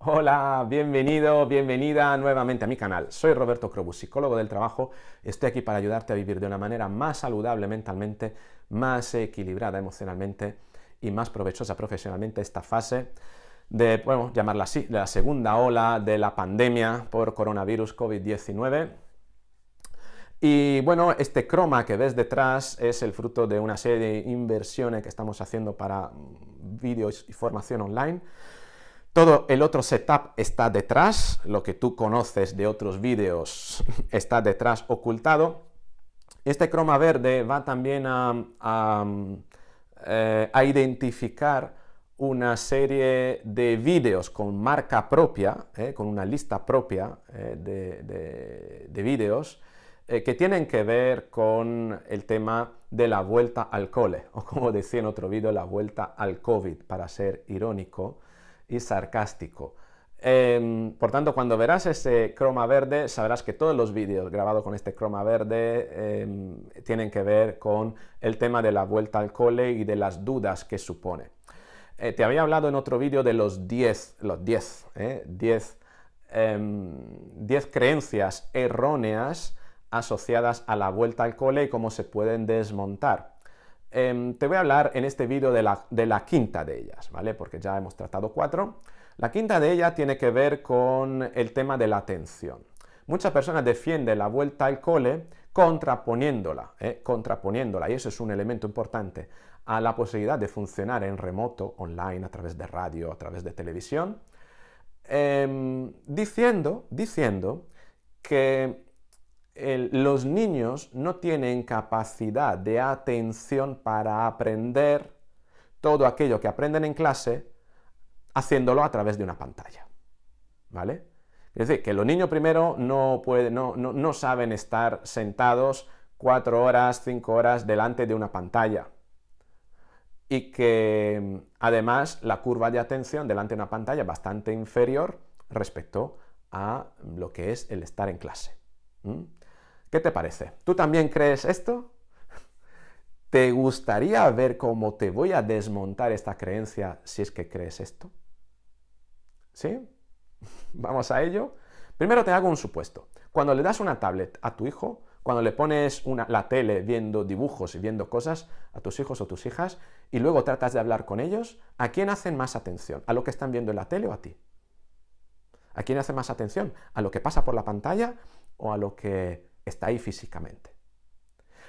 Hola, bienvenido, bienvenida nuevamente a mi canal. Soy Roberto Crobus, psicólogo del trabajo. Estoy aquí para ayudarte a vivir de una manera más saludable mentalmente, más equilibrada emocionalmente y más provechosa profesionalmente esta fase de, bueno, llamarla así, de la segunda ola de la pandemia por coronavirus COVID-19. Y bueno, este croma que ves detrás es el fruto de una serie de inversiones que estamos haciendo para mm, vídeos y formación online todo el otro setup está detrás, lo que tú conoces de otros vídeos está detrás ocultado. Este croma verde va también a, eh, identificar una serie de vídeos con marca propia, eh, con una lista propia eh, de vídeos, que tienen que ver con el tema de la vuelta al cole, o como decía en otro vídeo, la vuelta al COVID, para ser irónico y sarcástico. Em, por tanto, cuando verás ese croma verde, sabrás que todos los vídeos grabados con este croma verde em, tienen que ver con el tema de la vuelta al cole y de las dudas que supone. Eh, te había hablado en otro vídeo de los 10, los 10, 10 eh, em, creencias erróneas asociadas a la vuelta al cole y cómo se pueden desmontar. Em, te voy a hablar en este vídeo de la, quinta de ellas, ¿vale? Porque ya hemos tratado cuatro. La quinta de ellas tiene que ver con el tema de la atención. Muchas personas defienden la vuelta al cole contraponiéndola, ¿eh? contraponiéndola, y eso es un elemento importante, a la posibilidad de funcionar en remoto, online, a través de radio, a través de televisión, em, diciendo, diciendo que los niños no tienen capacidad de atención para aprender todo aquello que aprenden en clase haciéndolo a través de una pantalla. ¿Vale? Es decir, que los niños primero no, no, saben estar sentados cuatro horas, cinco horas delante de una pantalla. Y que además la curva de atención delante de una pantalla es bastante inferior respecto a lo que es el estar en clase. ¿Qué te parece? ¿Tú también crees esto? ¿Te gustaría ver cómo te voy a desmontar esta creencia si es que crees esto? ¿Sí? Vamos a ello. Primero te hago un supuesto. Cuando le das una tablet a tu hijo, cuando le pones una, la tele viendo dibujos y viendo cosas a tus hijos o tus hijas, y luego tratas de hablar con ellos, ¿a quién hacen más atención? ¿A lo que están viendo en la tele o a ti? ¿A quién hace más atención? ¿A lo que pasa por la pantalla o a lo que está ahí físicamente.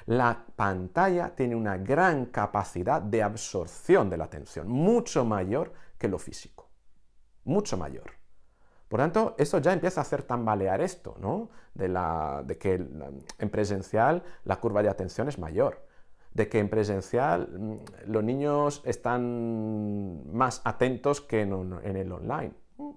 La pantalla tiene una gran capacidad de absorción de la atención, mucho mayor que lo físico, mucho mayor. Por tanto, eso ya empieza a hacer tambalear esto, ¿no? De, que en presencial la curva de atención es mayor, de que en presencial mm, los niños están más atentos que en el online. Mm.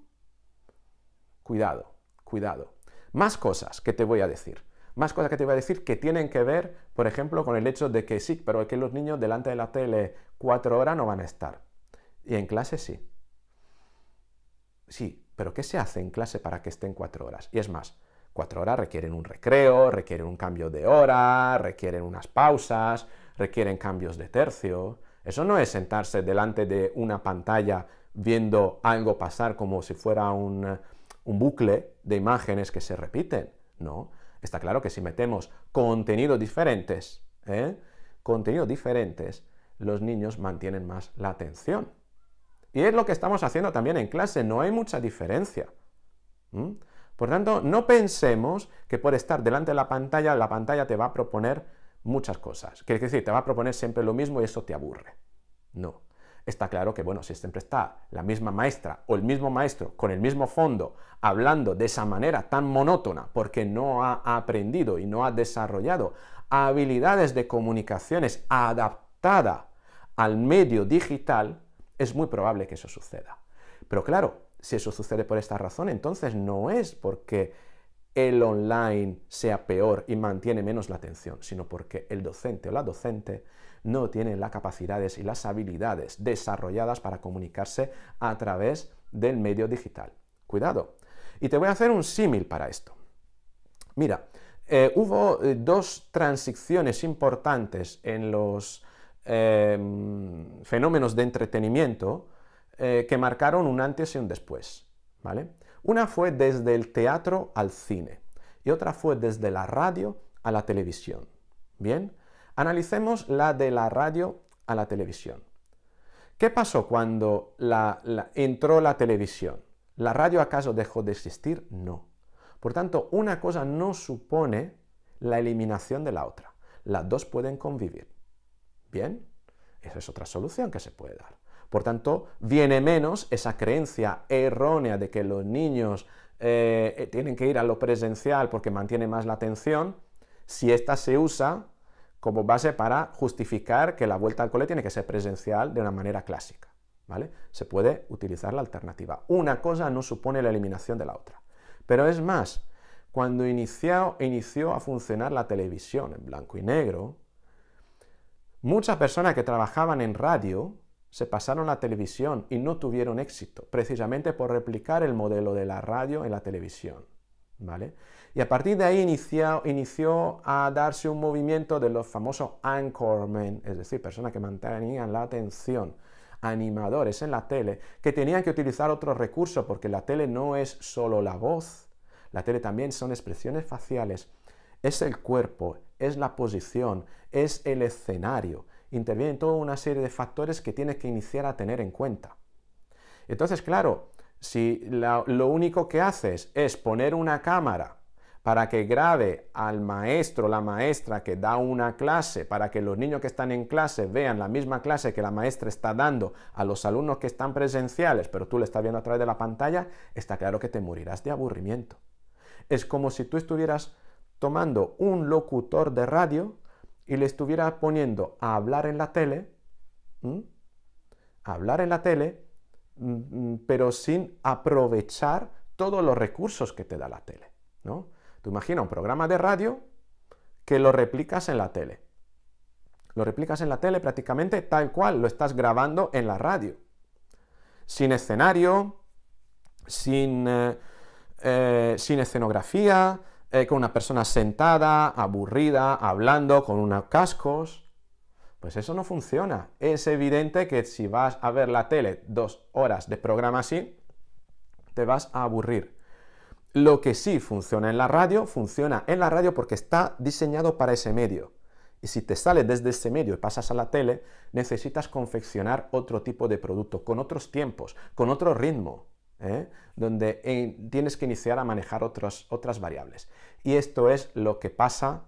Cuidado, cuidado. Más cosas que te voy a decir. Más cosas que te iba a decir que tienen que ver, por ejemplo, con el hecho de que sí, pero que los niños delante de la tele cuatro horas no van a estar. Y en clase sí. Sí, pero ¿qué se hace en clase para que estén cuatro horas? Y es más, cuatro horas requieren un recreo, requieren un cambio de hora, requieren unas pausas, requieren cambios de tercio. Eso no es sentarse delante de una pantalla viendo algo pasar como si fuera un bucle de imágenes que se repiten, ¿no? Está claro que si metemos contenidos diferentes, ¿eh? contenidos diferentes, los niños mantienen más la atención. Y es lo que estamos haciendo también en clase, no hay mucha diferencia. Por tanto, no pensemos que por estar delante de la pantalla, la pantalla te va a proponer muchas cosas. Quiere decir, te va a proponer siempre lo mismo y eso te aburre. No está claro que, bueno, si siempre está la misma maestra o el mismo maestro con el mismo fondo hablando de esa manera tan monótona porque no ha aprendido y no ha desarrollado habilidades de comunicaciones adaptada al medio digital, es muy probable que eso suceda. Pero claro, si eso sucede por esta razón, entonces no es porque el online sea peor y mantiene menos la atención, sino porque el docente o la docente no tienen las capacidades y las habilidades desarrolladas para comunicarse a través del medio digital. Cuidado. Y te voy a hacer un símil para esto. Mira, eh, hubo eh, dos transiciones importantes en los em, fenómenos de entretenimiento eh, que marcaron un antes y un después. ¿vale? Una fue desde el teatro al cine y otra fue desde la radio a la televisión. Bien, Analicemos la de la radio a la televisión. ¿Qué pasó cuando entró la televisión? ¿La radio acaso dejó de existir? No. Por tanto, una cosa no supone la eliminación de la otra. Las dos pueden convivir. ¿Bien? Esa es otra solución que se puede dar. Por tanto, viene menos esa creencia errónea de que los niños eh, eh, tienen que ir a lo presencial porque mantiene más la atención. Si esta se usa, como base para justificar que la vuelta al cole tiene que ser presencial de una manera clásica. ¿vale? Se puede utilizar la alternativa. Una cosa no supone la eliminación de la otra. Pero es más, cuando inició, inició a funcionar la televisión en blanco y negro, muchas personas que trabajaban en radio se pasaron a la televisión y no tuvieron éxito, precisamente por replicar el modelo de la radio en la televisión. Y a partir de ahí inició, a darse un movimiento de los famosos anchormen, es decir, personas que mantenían la atención, animadores en la tele, que tenían que utilizar otros recursos, porque la tele no es solo la voz, la tele también son expresiones faciales, es el cuerpo, es la posición, es el escenario, intervienen toda una serie de factores que tienes que iniciar a tener en cuenta. Entonces, claro, si lo único que haces es poner una cámara para que grabe al maestro, la maestra que da una clase, para que los niños que están en clase vean la misma clase que la maestra está dando a los alumnos que están presenciales, pero tú le estás viendo a través de la pantalla, está claro que te morirás de aburrimiento. Es como si tú estuvieras tomando un locutor de radio y le estuvieras poniendo a hablar en la tele, a hablar en la tele Mm, mm, pero sin aprovechar todos los recursos que te da la tele. ¿no? Tú imaginas un programa de radio que lo replicas en la tele. Lo replicas en la tele prácticamente tal cual lo estás grabando en la radio. Sin escenario, sin, eh, eh, escenografía, eh, con una persona sentada, aburrida, hablando, con unos cascos. Pues eso no funciona. Es evidente que si vas a ver la tele dos horas de programa así, te vas a aburrir. Lo que sí funciona en la radio, funciona en la radio porque está diseñado para ese medio. Y si te sales desde ese medio y pasas a la tele, necesitas confeccionar otro tipo de producto, con otros tiempos, con otro ritmo, ¿eh? donde eh, tienes que iniciar a manejar otras variables. Y esto es lo que pasa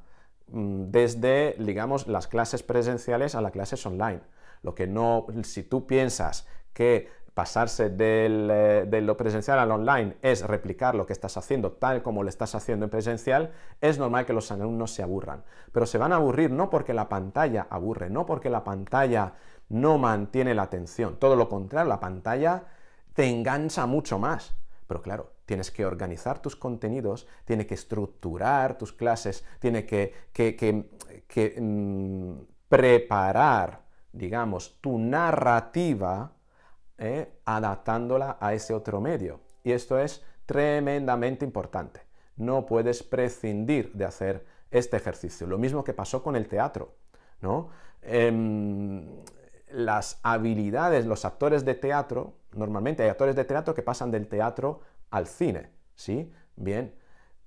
Mm, desde, digamos, las clases presenciales a las clases online. Lo que no, si tú piensas que pasarse eh, de lo presencial al online es replicar lo que estás haciendo tal como lo estás haciendo en presencial, es normal que los alumnos se aburran. Pero se van a aburrir no porque la pantalla aburre, no porque la pantalla no mantiene la atención. Todo lo contrario, la pantalla te engancha mucho más. Pero claro, Tienes que organizar tus contenidos, tiene que estructurar tus clases, tiene que, mm, preparar, digamos, tu narrativa ¿eh? adaptándola a ese otro medio. Y esto es tremendamente importante. No puedes prescindir de hacer este ejercicio. Lo mismo que pasó con el teatro, ¿no? Em, las habilidades, los actores de teatro, normalmente hay actores de teatro que pasan del teatro al cine, ¿sí? Bien,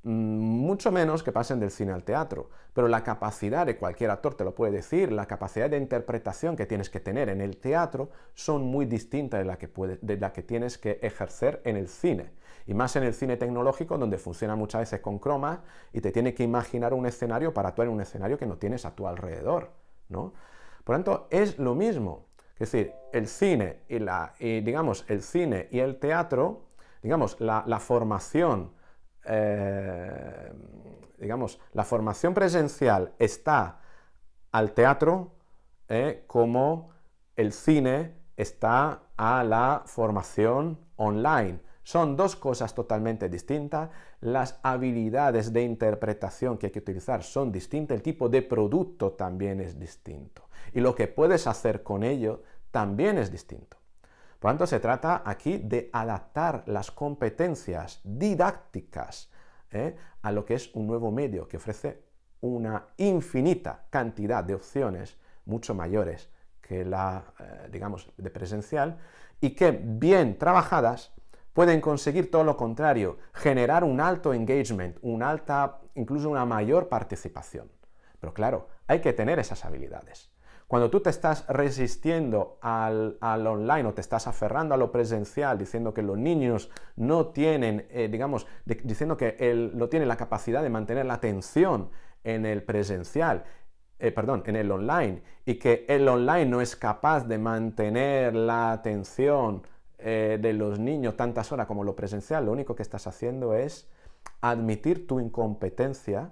mm, mucho menos que pasen del cine al teatro, pero la capacidad de cualquier actor te lo puede decir, la capacidad de interpretación que tienes que tener en el teatro son muy distintas de la que, de la que tienes que ejercer en el cine, y más en el cine tecnológico donde funciona muchas veces con croma y te tiene que imaginar un escenario para actuar en un escenario que no tienes a tu alrededor, ¿no? Por tanto, es lo mismo. Es decir, el cine y digamos, el cine y el teatro, digamos, la, formación, eh, la formación presencial está al teatro eh, como el cine está a la formación online. Son dos cosas totalmente distintas, las habilidades de interpretación que hay que utilizar son distintas, el tipo de producto también es distinto y lo que puedes hacer con ello también es distinto. Por lo tanto, se trata aquí de adaptar las competencias didácticas ¿eh? a lo que es un nuevo medio que ofrece una infinita cantidad de opciones mucho mayores que la, eh, digamos, de presencial y que, bien trabajadas, pueden conseguir todo lo contrario, generar un alto engagement, alta, incluso una mayor participación. Pero claro, hay que tener esas habilidades. Cuando tú te estás resistiendo al, online o te estás aferrando a lo presencial, diciendo que los niños no tienen, eh, digamos, diciendo que él no tiene la capacidad de mantener la atención en el presencial, eh, perdón, en el online, y que el online no es capaz de mantener la atención eh, de los niños tantas horas como lo presencial, lo único que estás haciendo es admitir tu incompetencia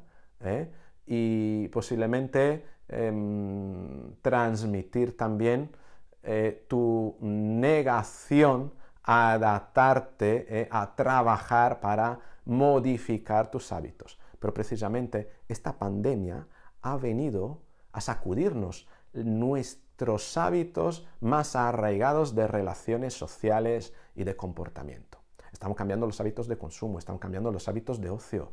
y posiblemente Em, transmitir también eh, tu negación a adaptarte, eh, a trabajar para modificar tus hábitos. Pero precisamente esta pandemia ha venido a sacudirnos nuestros hábitos más arraigados de relaciones sociales y de comportamiento. Estamos cambiando los hábitos de consumo, estamos cambiando los hábitos de ocio.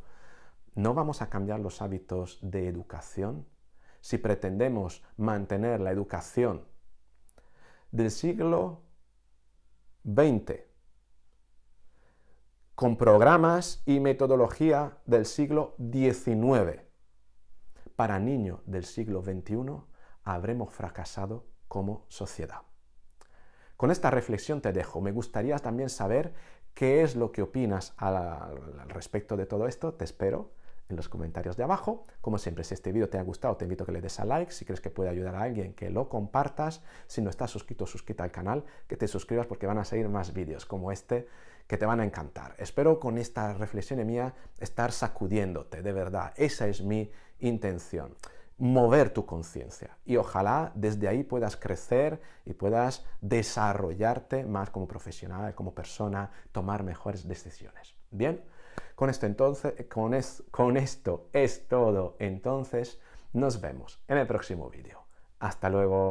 ¿No vamos a cambiar los hábitos de educación? si pretendemos mantener la educación del siglo XX con programas y metodología del siglo XIX para niños del siglo XXI, habremos fracasado como sociedad. Con esta reflexión te dejo. Me gustaría también saber qué es lo que opinas al, respecto de todo esto. Te espero en los comentarios de abajo. Como siempre, si este vídeo te ha gustado, te invito a que le des a like. Si crees que puede ayudar a alguien, que lo compartas. Si no estás suscrito, suscríbete al canal, que te suscribas porque van a seguir más vídeos como este que te van a encantar. Espero con esta reflexión mía estar sacudiéndote, de verdad. Esa es mi intención mover tu conciencia y ojalá desde ahí puedas crecer y puedas desarrollarte más como profesional, como persona, tomar mejores decisiones. Bien, con esto, entonces, con, esto es todo. Entonces, nos vemos en el próximo vídeo. Hasta luego.